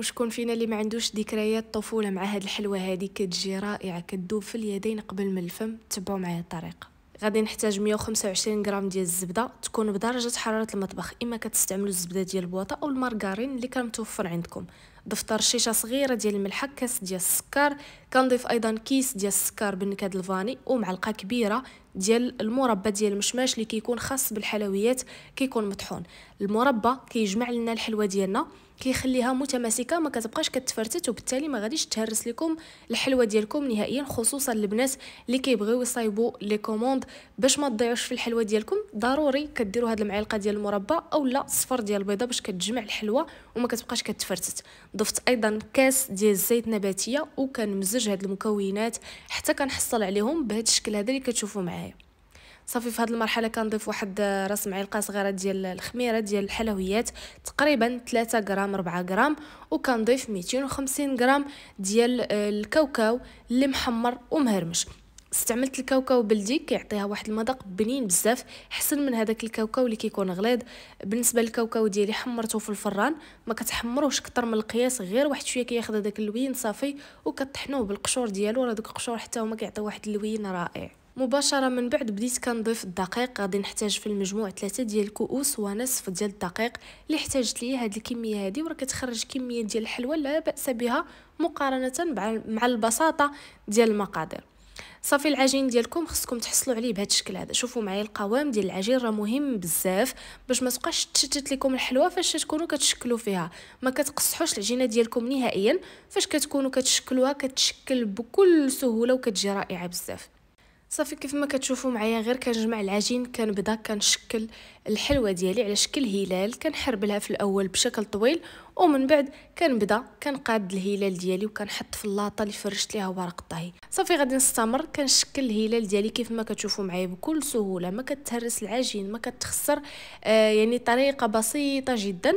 وشكون فينا اللي ما عندوش ذكريات طفوله مع هاد الحلوه هادي كتجي رائعه كتذوب في اليدين قبل من الفم تبعوا معايا الطريقه غادي نحتاج 125 غرام ديال الزبده تكون بدرجه حراره المطبخ اما كتستعملوا الزبده ديال البواطه او المارغارين اللي كان متوفر عندكم ضفت رشيشه صغيره ديال الملح كاس ديال السكر كنضيف ايضا كيس ديال السكر بالنكهه الفاني ومعلقه كبيره ديال المربى ديال المشماش اللي كيكون خاص بالحلويات كيكون مطحون المربى كيجمع لنا الحلوه ديالنا كيخليها متماسكه ما كتبقاش كتفرتت وبالتالي ما غاديش تهرس لكم الحلوه ديالكم نهائيا خصوصا البنات اللي كيبغيو يصايبوا لي كوموند باش ما تضيعوش في الحلوه ديالكم ضروري كديروا هاد المعلقه ديال المربى اولا صفر ديال البيضه باش كتجمع الحلوه وما كتبقاش كتفرتت ضفت ايضا كاس ديال الزيت نباتيه وكنمزج هاد المكونات حتى كنحصل عليهم بهذا الشكل هذا اللي كتشوفوا معايا صافي في هذه المرحله كنضيف واحد راس معلقه صغيره ديال الخميره ديال الحلويات تقريبا 3 غرام 4 غرام وكنضيف 250 غرام ديال الكاوكاو اللي محمر ومهرمش استعملت الكاوكاو بلدي كيعطيها واحد المذاق بنين بزاف حسن من هذاك الكاوكاو اللي كيكون غليظ بالنسبه للكاوكاو ديالي حمرته في الفران ما كتحمروش اكثر من القياس غير واحد شويه كياخذ هذاك اللوين صافي وكطحنوه بالقشور ديالو راه دوك القشور حتى هما كيعطيو واحد اللوين رائع مباشره من بعد بديت كنضيف الدقيق غادي نحتاج في المجموع ثلاثة ديال الكؤوس ونصف ديال الدقيق اللي احتاجت ليه هذه الكميه هذه وراه كتخرج كميه ديال الحلوى لا باس بها مقارنه مع البساطه ديال المقادير صافي العجين ديالكم خصكم تحصلوا عليه بهذا الشكل هذا شوفوا معايا القوام ديال العجين راه مهم بزاف باش ما تبقاش تشتت لكم الحلوى فاش تكونوا كتشكلوا فيها ما كتقصحوش العجينه ديالكم نهائيا فاش كتكونوا كتشكلوها كتشكل بكل سهوله وكتجي رائعه بزاف صافي كيف ما كتشوفوا معايا غير كنجمع العجين كنبدا كنشكل الحلوه ديالي على شكل هلال كنحربلها في الاول بشكل طويل ومن بعد كنبدا كنقاد الهلال ديالي وكنحط في اللاطه اللي فرشت ليها ورق الطهي صافي غادي نستمر كنشكل الهلال ديالي كيف ما كتشوفوا معايا بكل سهوله ما كتهرس العجين ما كتخسر آه يعني طريقه بسيطه جدا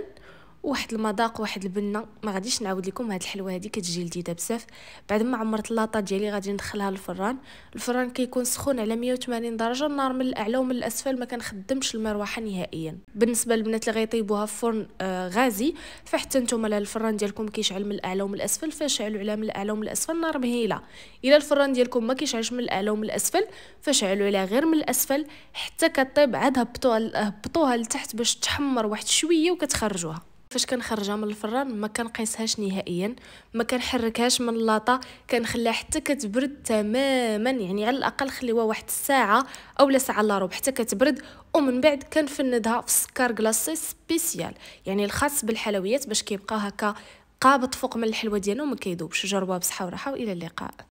واحد المذاق واحد البنه ما غاديش نعاود لكم هاد الحلوه هادي كتجي لذيذه بزاف بعد ما عمرت اللاطه ديالي غادي ندخلها للفران الفران كيكون سخون على 180 درجه النار من الاعلى ومن الاسفل ما كنخدمش المروحه نهائيا بالنسبه للبنات اللي غيطيبوها في فرن آه غازي فحتى نتوما لا الفران ديالكم كيشعل من الاعلى ومن الاسفل فشعلوا على من الاعلى ومن الاسفل النار مهيله الا الفران ديالكم ما كيشعلش من الاعلى ومن الاسفل فشعلوا على غير من الاسفل حتى كطيب عاد هبطوها هبطوها لتحت باش تحمر واحد شويه وكتخرجوها فاش كنخرجها من الفران ما كنقيسهاش نهائيا ما كنحركهاش من اللاطه كنخليها حتى كتبرد تماما يعني على الاقل خليوها واحد الساعه اولا ساعه الا ربع حتى كتبرد ومن بعد كنفندها في سكر كلاصي سبيسيال يعني الخاص بالحلويات باش كيبقى هكا قابط فوق من الحلوه ديالنا وما كيذوبش جربوها بصحه وراحه والى اللقاء